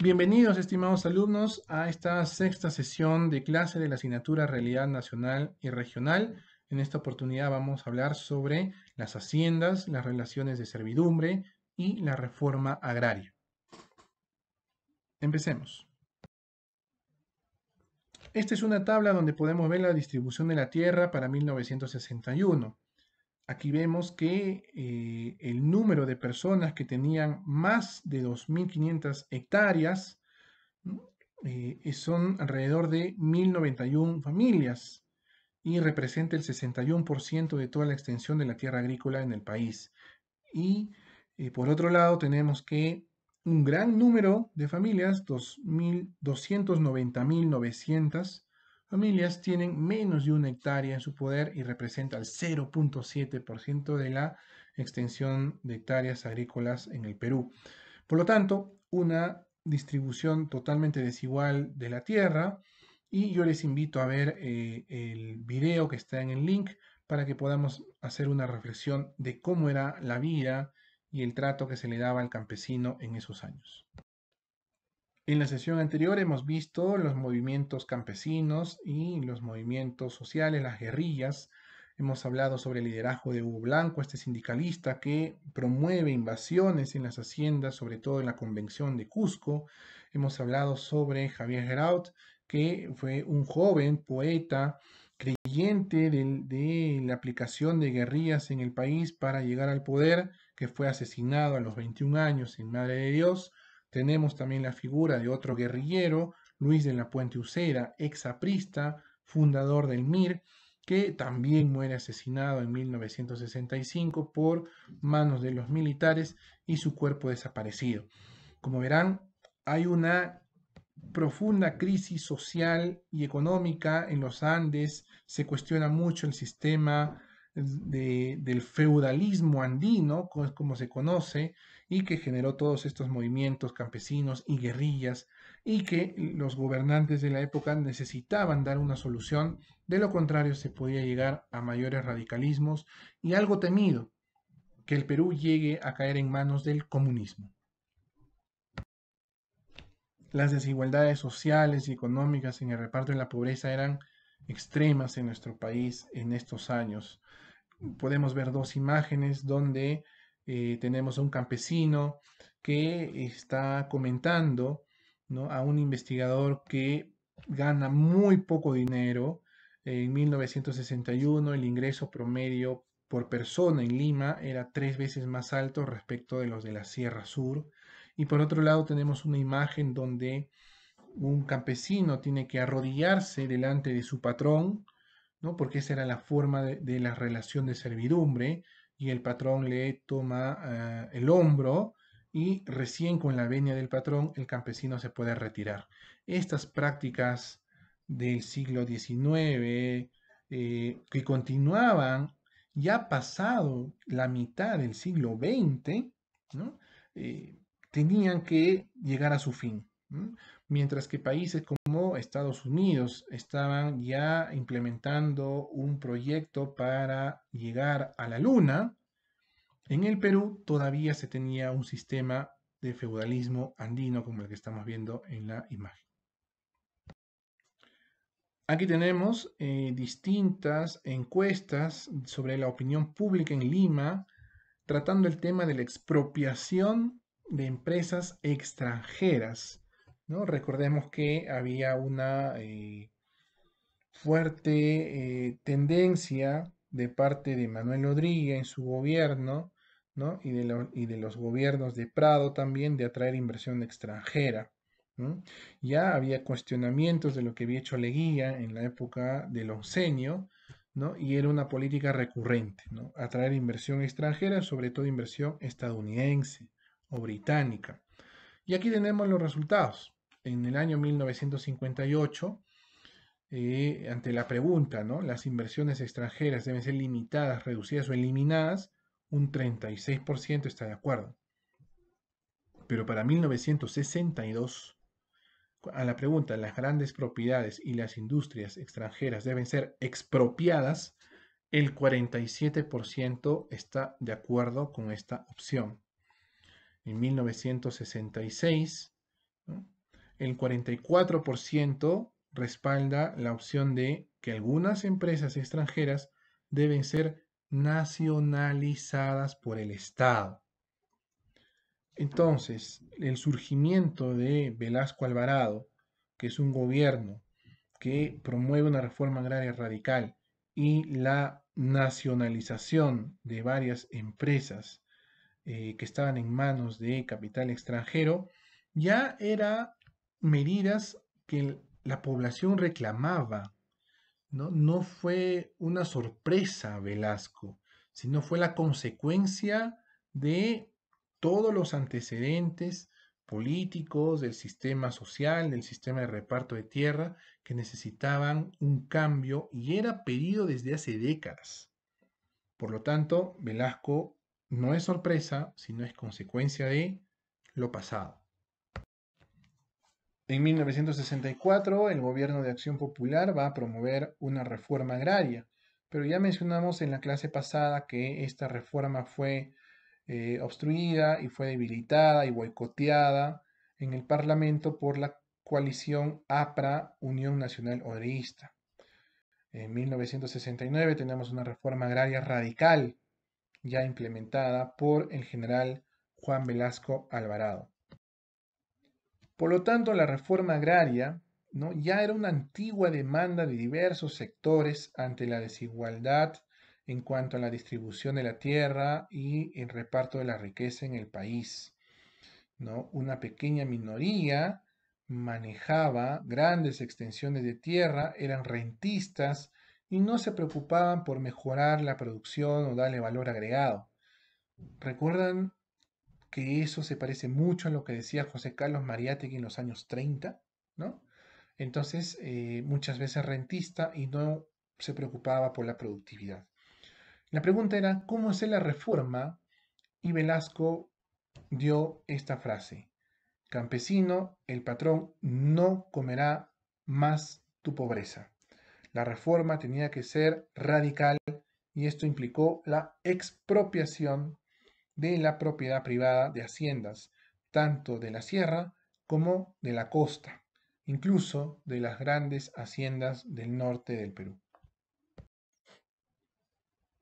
Bienvenidos, estimados alumnos, a esta sexta sesión de clase de la asignatura Realidad Nacional y Regional. En esta oportunidad vamos a hablar sobre las haciendas, las relaciones de servidumbre y la reforma agraria. Empecemos. Esta es una tabla donde podemos ver la distribución de la tierra para 1961. Aquí vemos que eh, el número de personas que tenían más de 2.500 hectáreas eh, eh, son alrededor de 1.091 familias y representa el 61% de toda la extensión de la tierra agrícola en el país. Y por otro lado tenemos que un gran número de familias, 2.290.900, familias tienen menos de una hectárea en su poder y representa el 0.7% de la extensión de hectáreas agrícolas en el Perú. Por lo tanto, una distribución totalmente desigual de la tierra y yo les invito a ver eh, el video que está en el link para que podamos hacer una reflexión de cómo era la vida y el trato que se le daba al campesino en esos años. En la sesión anterior hemos visto los movimientos campesinos y los movimientos sociales, las guerrillas. Hemos hablado sobre el liderazgo de Hugo Blanco, este sindicalista que promueve invasiones en las haciendas, sobre todo en la Convención de Cusco. Hemos hablado sobre Javier Geraut, que fue un joven poeta creyente de, de la aplicación de guerrillas en el país para llegar al poder, que fue asesinado a los 21 años en Madre de Dios. Tenemos también la figura de otro guerrillero, Luis de la Puente Ucera, aprista, fundador del MIR, que también muere asesinado en 1965 por manos de los militares y su cuerpo desaparecido. Como verán, hay una profunda crisis social y económica en los Andes, se cuestiona mucho el sistema del feudalismo andino, como se conoce, y que generó todos estos movimientos campesinos y guerrillas, y que los gobernantes de la época necesitaban dar una solución, de lo contrario se podía llegar a mayores radicalismos y algo temido, que el Perú llegue a caer en manos del comunismo. Las desigualdades sociales y económicas en el reparto de la pobreza eran extremas en nuestro país en estos años podemos ver dos imágenes donde eh, tenemos a un campesino que está comentando a un investigador que gana muy poco dinero. En 1961 el ingreso promedio por persona en Lima era tres veces más alto respecto de los de la Sierra Sur. Y por otro lado tenemos una imagen donde un campesino tiene que arrodillarse delante de su patrón porque esa era la forma de, la relación de servidumbre, y el patrón le toma ah, el hombro y recién con la venia del patrón el campesino se puede retirar. Estas prácticas del siglo XIX eh, que continuaban ya pasado la mitad del siglo XX, eh, tenían que llegar a su fin mientras que países como Estados Unidos estaban ya implementando un proyecto para llegar a la Luna, en el Perú todavía se tenía un sistema de feudalismo andino como el que estamos viendo en la imagen. Aquí tenemos eh, distintas encuestas sobre la opinión pública en Lima tratando el tema de la expropiación de empresas extranjeras Recordemos que había una eh, fuerte eh, tendencia de parte de Manuel Rodríguez en su gobierno, Y de, y de los gobiernos de Prado también, de atraer inversión extranjera. Ya había cuestionamientos de lo que había hecho Leguía en la época del oncenio, Y era una política recurrente, Atraer inversión extranjera, sobre todo inversión estadounidense o británica. Y aquí tenemos los resultados en el año 1958, eh, ante la pregunta, ¿no? Las inversiones extranjeras deben ser limitadas, reducidas o eliminadas, un 36% está de acuerdo. Pero para 1962, a la pregunta, las grandes propiedades y las industrias extranjeras deben ser expropiadas, el 47% está de acuerdo con esta opción. En 1966, el 44% respalda la opción de que algunas empresas extranjeras deben ser nacionalizadas por el Estado. Entonces, el surgimiento de Velasco Alvarado, que es un gobierno que promueve una reforma agraria radical y la nacionalización de varias empresas eh, que estaban en manos de capital extranjero, ya era medidas que la población reclamaba. ¿no? no fue una sorpresa Velasco, sino fue la consecuencia de todos los antecedentes políticos, del sistema social, del sistema de reparto de tierra, que necesitaban un cambio y era pedido desde hace décadas. Por lo tanto, Velasco no es sorpresa, sino es consecuencia de lo pasado. En 1964, el gobierno de Acción Popular va a promover una reforma agraria, pero ya mencionamos en la clase pasada que esta reforma fue eh, obstruida y fue debilitada y boicoteada en el Parlamento por la coalición APRA Unión Nacional Oreísta. En 1969 tenemos una reforma agraria radical ya implementada por el general Juan Velasco Alvarado. Por lo tanto, la reforma agraria ¿no? ya era una antigua demanda de diversos sectores ante la desigualdad en cuanto a la distribución de la tierra y el reparto de la riqueza en el país. ¿no? Una pequeña minoría manejaba grandes extensiones de tierra, eran rentistas y no se preocupaban por mejorar la producción o darle valor agregado. ¿Recuerdan que eso se parece mucho a lo que decía José Carlos Mariátegui en los años 30, ¿no? Entonces, eh, muchas veces rentista y no se preocupaba por la productividad. La pregunta era, ¿cómo es la reforma? Y Velasco dio esta frase, campesino, el patrón no comerá más tu pobreza. La reforma tenía que ser radical y esto implicó la expropiación de la propiedad privada de haciendas, tanto de la sierra como de la costa, incluso de las grandes haciendas del norte del Perú.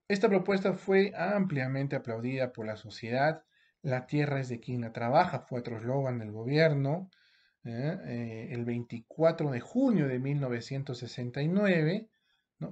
Esta propuesta fue ampliamente aplaudida por la sociedad. La tierra es de quien la trabaja, fue otro eslogan del gobierno. ¿eh? Eh, el 24 de junio de 1969,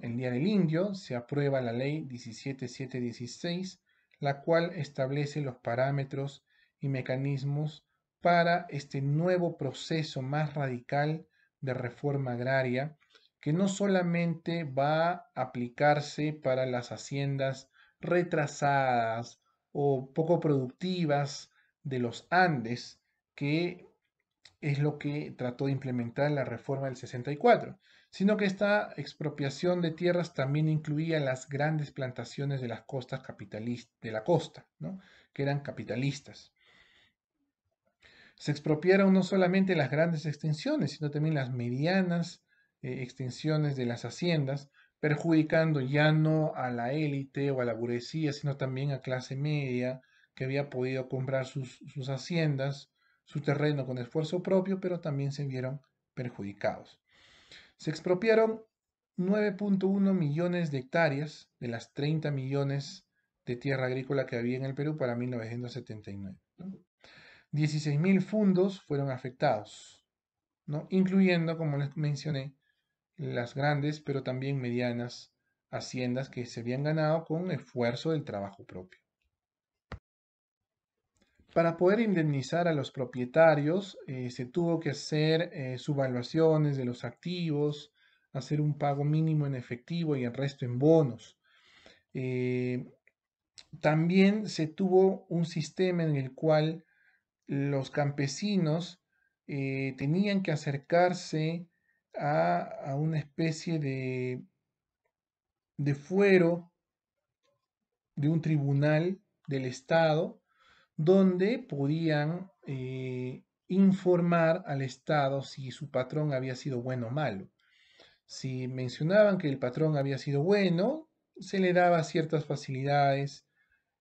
el Día del Indio, se aprueba la ley 17716 la cual establece los parámetros y mecanismos para este nuevo proceso más radical de reforma agraria que no solamente va a aplicarse para las haciendas retrasadas o poco productivas de los Andes, que es lo que trató de implementar la reforma del 64, sino que esta expropiación de tierras también incluía las grandes plantaciones de las costas de la costa, que eran capitalistas. Se expropiaron no solamente las grandes extensiones, sino también las medianas eh, extensiones de las haciendas, perjudicando ya no a la élite o a la burguesía, sino también a clase media que había podido comprar sus haciendas, su terreno con esfuerzo propio, pero también se vieron perjudicados. Se expropiaron 9.1 millones de hectáreas de las 30 millones de tierra agrícola que había en el Perú para 1979. 16.000 fundos fueron afectados, ¿no? incluyendo, como les mencioné, las grandes pero también medianas haciendas que se habían ganado con esfuerzo del trabajo propio. Para poder indemnizar a los propietarios, eh, se tuvo que hacer eh, subvaluaciones de los activos, hacer un pago mínimo en efectivo y el resto en bonos. Eh, también se tuvo un sistema en el cual los campesinos tenían que acercarse a, una especie de, de fuero de un tribunal del Estado donde podían eh, informar al Estado si su patrón había sido bueno o malo. Si mencionaban que el patrón había sido bueno, se le daba ciertas facilidades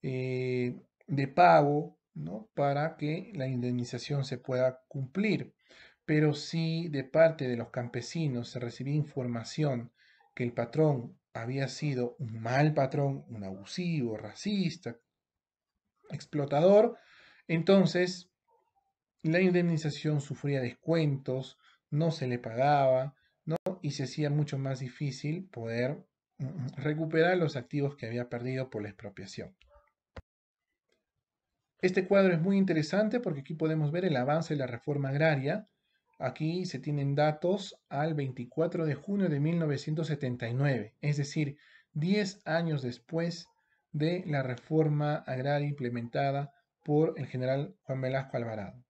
eh, de pago ¿no? para que la indemnización se pueda cumplir. Pero si de parte de los campesinos se recibía información que el patrón había sido un mal patrón, un abusivo, racista, explotador. Entonces, la indemnización sufría descuentos, no se le pagaba, ¿no? Y se hacía mucho más difícil poder mm, mm, recuperar los activos que había perdido por la expropiación. Este cuadro es muy interesante porque aquí podemos ver el avance de la reforma agraria. Aquí se tienen datos al 24 de junio de 1979, es decir, 10 años después de la reforma agraria implementada por el general Juan Velasco Alvarado.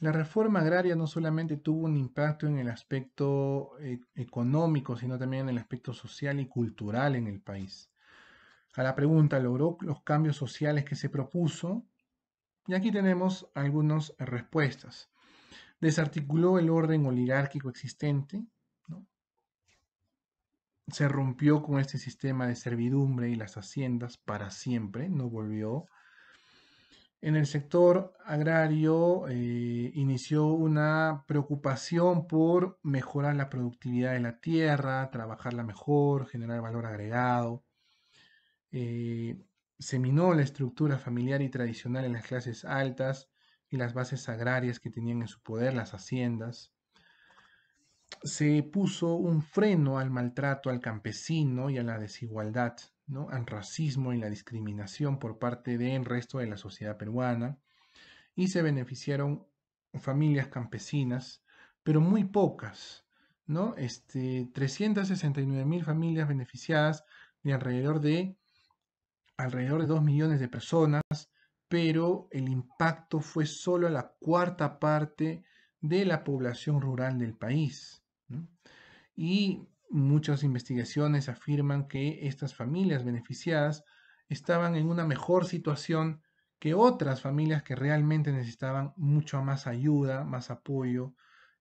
La reforma agraria no solamente tuvo un impacto en el aspecto eh, económico, sino también en el aspecto social y cultural en el país. A la pregunta, ¿logró los cambios sociales que se propuso? Y aquí tenemos algunas respuestas. Desarticuló el orden oligárquico existente, se rompió con este sistema de servidumbre y las haciendas para siempre, no volvió. En el sector agrario eh, inició una preocupación por mejorar la productividad de la tierra, trabajarla mejor, generar valor agregado. seminó eh, se minó la estructura familiar y tradicional en las clases altas y las bases agrarias que tenían en su poder las haciendas se puso un freno al maltrato al campesino y a la desigualdad, al racismo y la discriminación por parte del resto de la sociedad peruana, y se beneficiaron familias campesinas, pero muy pocas, ¿no? 369 este, mil familias beneficiadas de alrededor de alrededor de 2 millones de personas, pero el impacto fue solo a la cuarta parte de la población rural del país y muchas investigaciones afirman que estas familias beneficiadas estaban en una mejor situación que otras familias que realmente necesitaban mucho más ayuda, más apoyo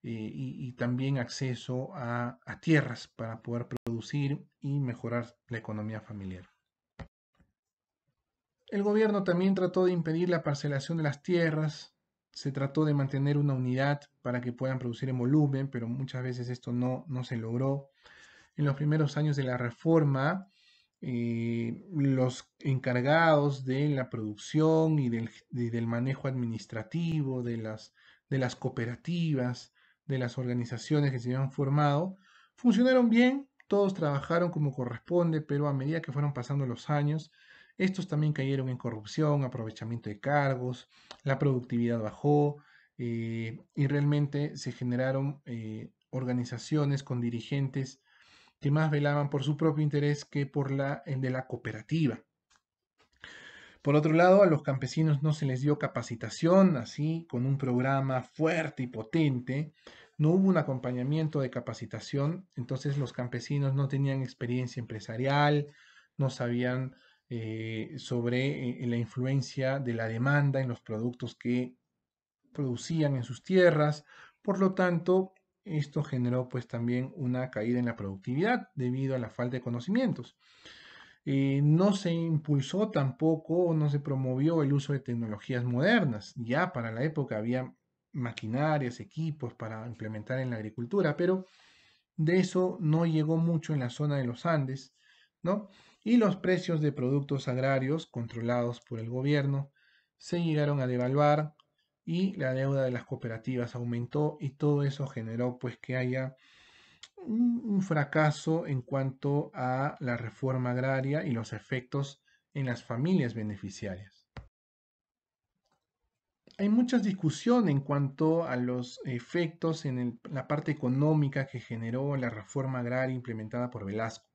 eh, y, también acceso a tierras para poder producir y mejorar la economía familiar. El gobierno también trató de impedir la parcelación de las tierras se trató de mantener una unidad para que puedan producir en volumen, pero muchas veces esto no, no se logró. En los primeros años de la reforma, eh, los encargados de la producción y del, manejo administrativo de las, de las, cooperativas, de las organizaciones que se habían formado, funcionaron bien, todos trabajaron como corresponde, pero a medida que fueron pasando los años, estos también cayeron en corrupción, aprovechamiento de cargos, la productividad bajó eh, y realmente se generaron eh, organizaciones con dirigentes que más velaban por su propio interés que por la, el de la cooperativa. Por otro lado, a los campesinos no se les dio capacitación, así con un programa fuerte y potente. No hubo un acompañamiento de capacitación, entonces los campesinos no tenían experiencia empresarial, no sabían eh, sobre eh, la influencia de la demanda en los productos que producían en sus tierras. Por lo tanto, esto generó pues también una caída en la productividad debido a la falta de conocimientos. Eh, no se impulsó tampoco, no se promovió el uso de tecnologías modernas. Ya para la época había maquinarias, equipos para implementar en la agricultura, pero de eso no llegó mucho en la zona de los Andes y los precios de productos agrarios controlados por el gobierno se llegaron a devaluar y la deuda de las cooperativas aumentó y todo eso generó pues que haya un fracaso en cuanto a la reforma agraria y los efectos en las familias beneficiarias. Hay mucha discusión en cuanto a los efectos en la parte económica que generó la reforma agraria implementada por Velasco.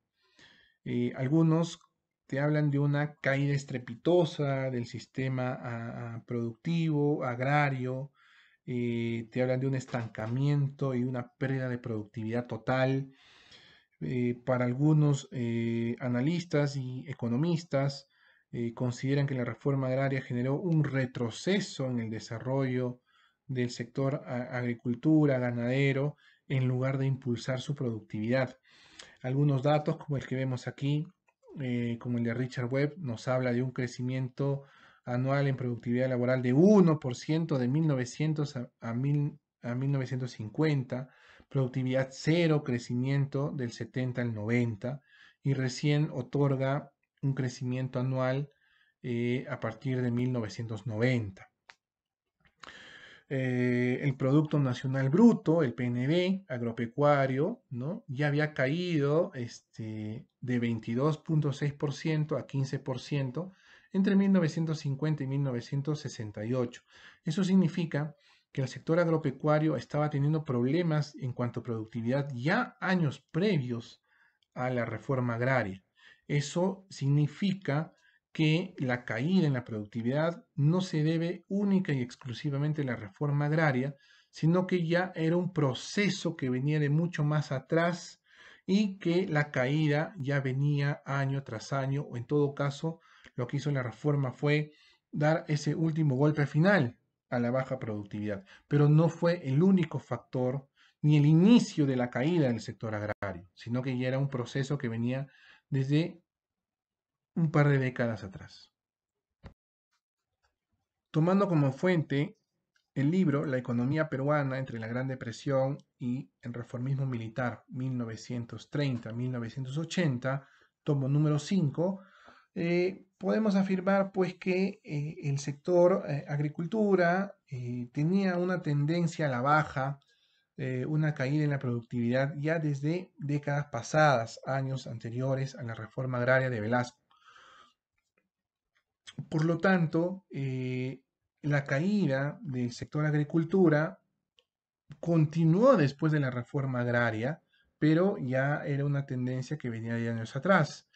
Eh, algunos te hablan de una caída estrepitosa del sistema ah, ah, productivo, agrario, eh, te hablan de un estancamiento y una pérdida de productividad total. Eh, para algunos analistas y economistas consideran que la reforma agraria generó un retroceso en el desarrollo del sector ah, agricultura, ganadero, en lugar de impulsar su productividad. Algunos datos como el que vemos aquí, eh, como el de Richard Webb, nos habla de un crecimiento anual en productividad laboral de 1% de 1900 a, 1950, productividad cero, crecimiento del 70 al 90 y recién otorga un crecimiento anual eh, a partir de 1990. Eh, el Producto Nacional Bruto, el PNB agropecuario, ¿no? ya había caído este, de 22.6% a 15% entre 1950 y 1968. Eso significa que el sector agropecuario estaba teniendo problemas en cuanto a productividad ya años previos a la reforma agraria. Eso significa que la caída en la productividad no se debe única y exclusivamente a la reforma agraria, sino que ya era un proceso que venía de mucho más atrás y que la caída ya venía año tras año, o en todo caso, lo que hizo la reforma fue dar ese último golpe final a la baja productividad, pero no fue el único factor ni el inicio de la caída del sector agrario, sino que ya era un proceso que venía desde un par de décadas atrás. Tomando como fuente el libro La economía peruana entre la Gran Depresión y el reformismo militar 1930-1980, tomo número 5, eh, podemos afirmar pues que eh, el sector eh, agricultura tenía una tendencia a la baja, una caída en la productividad ya desde décadas pasadas, años anteriores a la reforma agraria de Velasco. Por lo tanto, eh, la caída del sector agricultura continuó después de la reforma agraria, pero ya era una tendencia que venía de años atrás.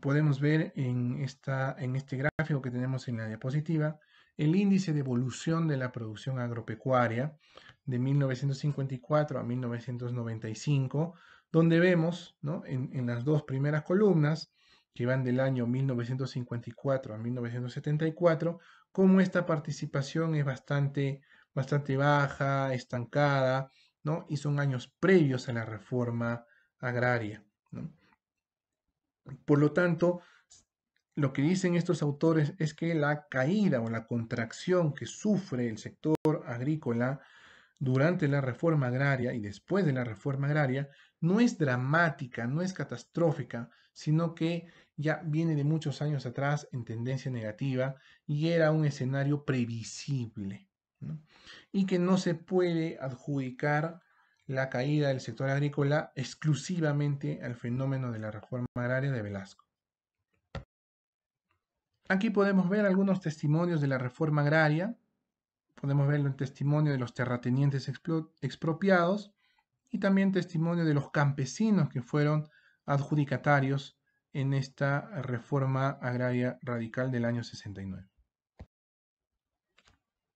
Podemos ver en, este gráfico que tenemos en la diapositiva el índice de evolución de la producción agropecuaria de 1954 a 1995, donde vemos en las dos primeras columnas que van del año 1954 a 1974, como esta participación es bastante, bastante baja, estancada, ¿no? y son años previos a la reforma agraria. Por lo tanto, lo que dicen estos autores es que la caída o la contracción que sufre el sector agrícola durante la reforma agraria y después de la reforma agraria no es dramática, no es catastrófica, sino que ya viene de muchos años atrás en tendencia negativa y era un escenario previsible. Y que no se puede adjudicar la caída del sector agrícola exclusivamente al fenómeno de la reforma agraria de Velasco. Aquí podemos ver algunos testimonios de la reforma agraria, podemos ver el testimonio de los terratenientes expropiados, y también testimonio de los campesinos que fueron adjudicatarios en esta reforma agraria radical del año 69.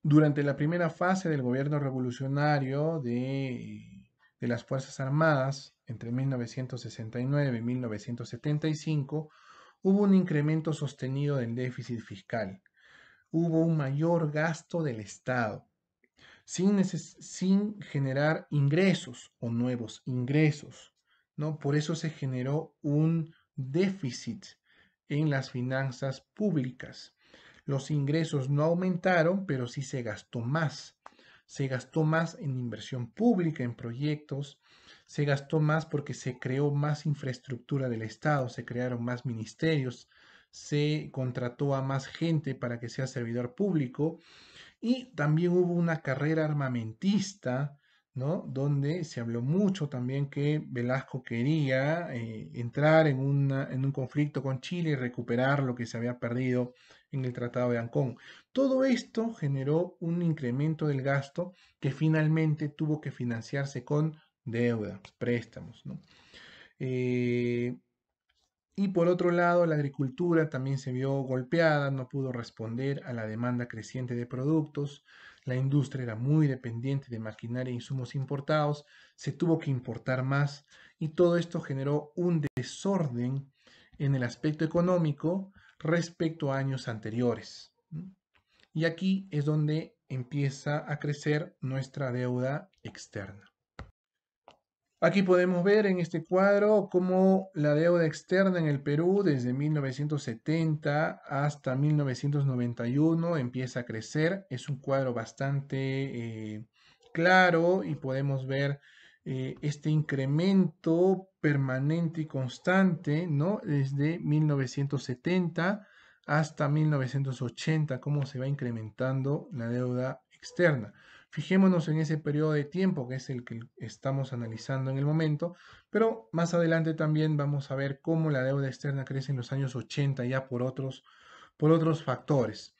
Durante la primera fase del gobierno revolucionario de, las Fuerzas Armadas, entre 1969 y 1975, hubo un incremento sostenido del déficit fiscal, hubo un mayor gasto del Estado, sin, generar ingresos o nuevos ingresos. ¿no? Por eso se generó un déficit en las finanzas públicas. Los ingresos no aumentaron, pero sí se gastó más. Se gastó más en inversión pública, en proyectos, se gastó más porque se creó más infraestructura del Estado, se crearon más ministerios, se contrató a más gente para que sea servidor público y también hubo una carrera armamentista, ¿no? Donde se habló mucho también que Velasco quería eh, entrar en, en un conflicto con Chile y recuperar lo que se había perdido en el Tratado de Ancón. Todo esto generó un incremento del gasto que finalmente tuvo que financiarse con deudas, préstamos, ¿no? Eh, y por otro lado, la agricultura también se vio golpeada, no pudo responder a la demanda creciente de productos, la industria era muy dependiente de maquinaria e insumos importados, se tuvo que importar más y todo esto generó un desorden en el aspecto económico respecto a años anteriores. Y aquí es donde empieza a crecer nuestra deuda externa. Aquí podemos ver en este cuadro cómo la deuda externa en el Perú desde 1970 hasta 1991 empieza a crecer. Es un cuadro bastante eh, claro y podemos ver eh, este incremento permanente y constante, ¿no? Desde 1970 hasta 1980, cómo se va incrementando la deuda externa. Fijémonos en ese periodo de tiempo que es el que estamos analizando en el momento, pero más adelante también vamos a ver cómo la deuda externa crece en los años 80 ya por otros, por otros factores.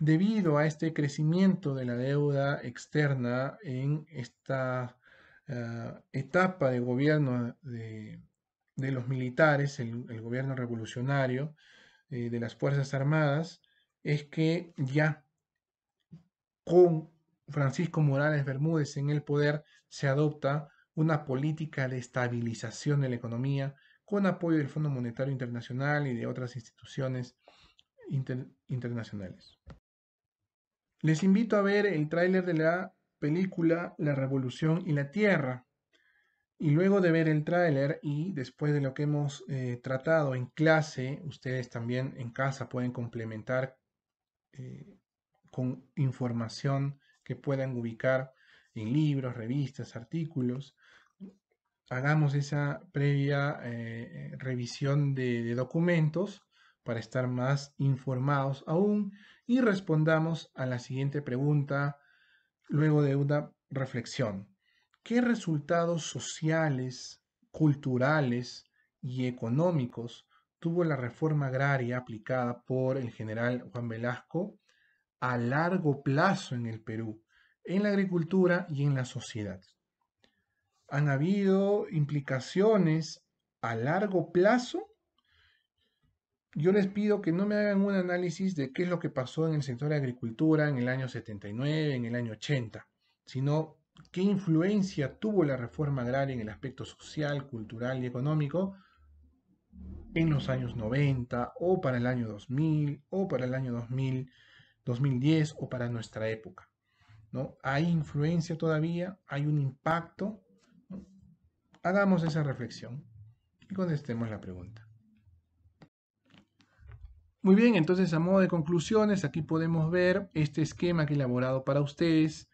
Debido a este crecimiento de la deuda externa en esta ah, etapa de gobierno de, los militares, el, gobierno revolucionario eh, de las Fuerzas Armadas, es que ya con Francisco Morales Bermúdez en el poder se adopta una política de estabilización de la economía con apoyo del Fondo Monetario Internacional y de otras instituciones internacionales. Les invito a ver el tráiler de la película La Revolución y la Tierra. Y luego de ver el tráiler y después de lo que hemos eh, tratado en clase, ustedes también en casa pueden complementar eh, con información que puedan ubicar en libros, revistas, artículos. Hagamos esa previa eh, revisión de documentos para estar más informados aún y respondamos a la siguiente pregunta luego de una reflexión. ¿Qué resultados sociales, culturales y económicos tuvo la reforma agraria aplicada por el general Juan Velasco a largo plazo en el Perú, en la agricultura y en la sociedad. Han habido implicaciones a largo plazo. Yo les pido que no me hagan un análisis de qué es lo que pasó en el sector de agricultura en el año 79, en el año 80, sino qué influencia tuvo la reforma agraria en el aspecto social, cultural y económico en los años 90 o para el año 2000 o para el año 2000 2010 o para nuestra época. ¿no? Hay influencia todavía, hay un impacto. Hagamos esa reflexión y contestemos la pregunta. Muy bien, entonces a modo de conclusiones, aquí podemos ver este esquema que he elaborado para ustedes,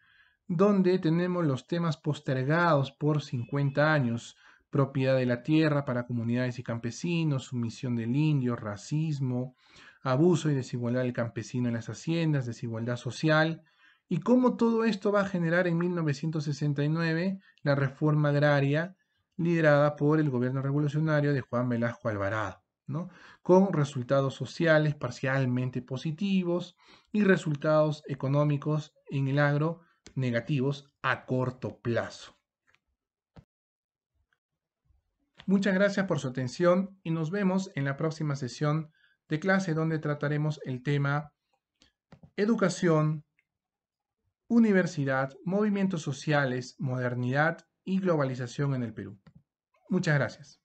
donde tenemos los temas postergados por 50 años, propiedad de la tierra para comunidades y campesinos, sumisión del indio, racismo, abuso y desigualdad del campesino en las haciendas, desigualdad social, y cómo todo esto va a generar en 1969 la reforma agraria liderada por el gobierno revolucionario de Juan Velasco Alvarado, ¿no? con resultados sociales parcialmente positivos y resultados económicos en el agro negativos a corto plazo. Muchas gracias por su atención y nos vemos en la próxima sesión de clase donde trataremos el tema educación, universidad, movimientos sociales, modernidad y globalización en el Perú. Muchas gracias.